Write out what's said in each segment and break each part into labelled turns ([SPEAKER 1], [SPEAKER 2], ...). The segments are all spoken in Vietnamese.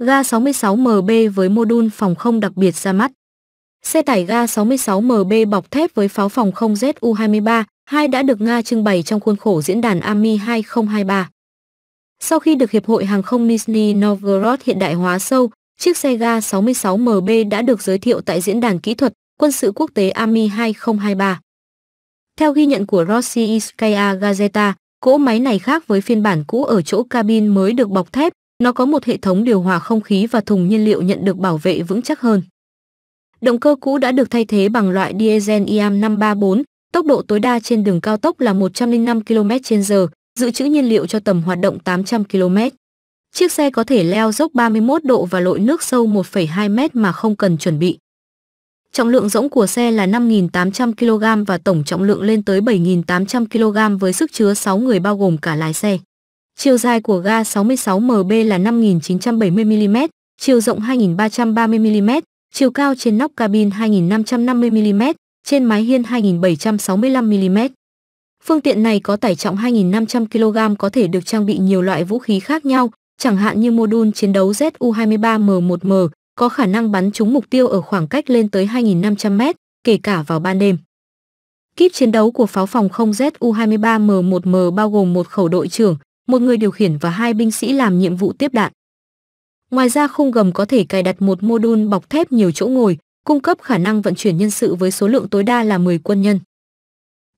[SPEAKER 1] ga 66MB với mô đun phòng không đặc biệt ra mắt. Xe tải ga 66MB bọc thép với pháo phòng không ZU-23, 2 đã được Nga trưng bày trong khuôn khổ diễn đàn AMI 2023. Sau khi được Hiệp hội Hàng không Nizhny Novgorod hiện đại hóa sâu, chiếc xe ga 66MB đã được giới thiệu tại Diễn đàn Kỹ thuật Quân sự Quốc tế AMI 2023. Theo ghi nhận của Rossiiskaya Gazeta, cỗ máy này khác với phiên bản cũ ở chỗ cabin mới được bọc thép, nó có một hệ thống điều hòa không khí và thùng nhiên liệu nhận được bảo vệ vững chắc hơn. Động cơ cũ đã được thay thế bằng loại diesel IAM 534, tốc độ tối đa trên đường cao tốc là 105 km/h, dự trữ nhiên liệu cho tầm hoạt động 800 km. Chiếc xe có thể leo dốc 31 độ và lội nước sâu 1,2 m mà không cần chuẩn bị. Trọng lượng rỗng của xe là 5.800 kg và tổng trọng lượng lên tới 7.800 kg với sức chứa 6 người bao gồm cả lái xe. Chiều dài của ga 66MB là 5.970mm, chiều rộng 2.330mm, chiều cao trên nóc cabin 2.550mm, trên mái hiên 2.765mm. Phương tiện này có tải trọng 2.500 kg có thể được trang bị nhiều loại vũ khí khác nhau, chẳng hạn như mô đun chiến đấu ZU-23M1M, có khả năng bắn trúng mục tiêu ở khoảng cách lên tới 2.500m, kể cả vào ban đêm. Kíp chiến đấu của pháo phòng không ZU-23M1M bao gồm một khẩu đội trưởng, một người điều khiển và hai binh sĩ làm nhiệm vụ tiếp đạn. Ngoài ra khung gầm có thể cài đặt một mô đun bọc thép nhiều chỗ ngồi, cung cấp khả năng vận chuyển nhân sự với số lượng tối đa là 10 quân nhân.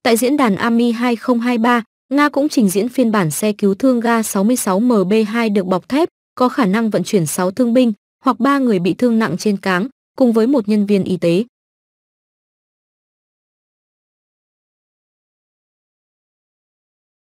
[SPEAKER 1] Tại diễn đàn AMI 2023, Nga cũng trình diễn phiên bản xe cứu thương ga 66MB2 được bọc thép, có khả năng vận chuyển 6 thương binh hoặc 3 người bị thương nặng trên cáng, cùng với một nhân viên y tế.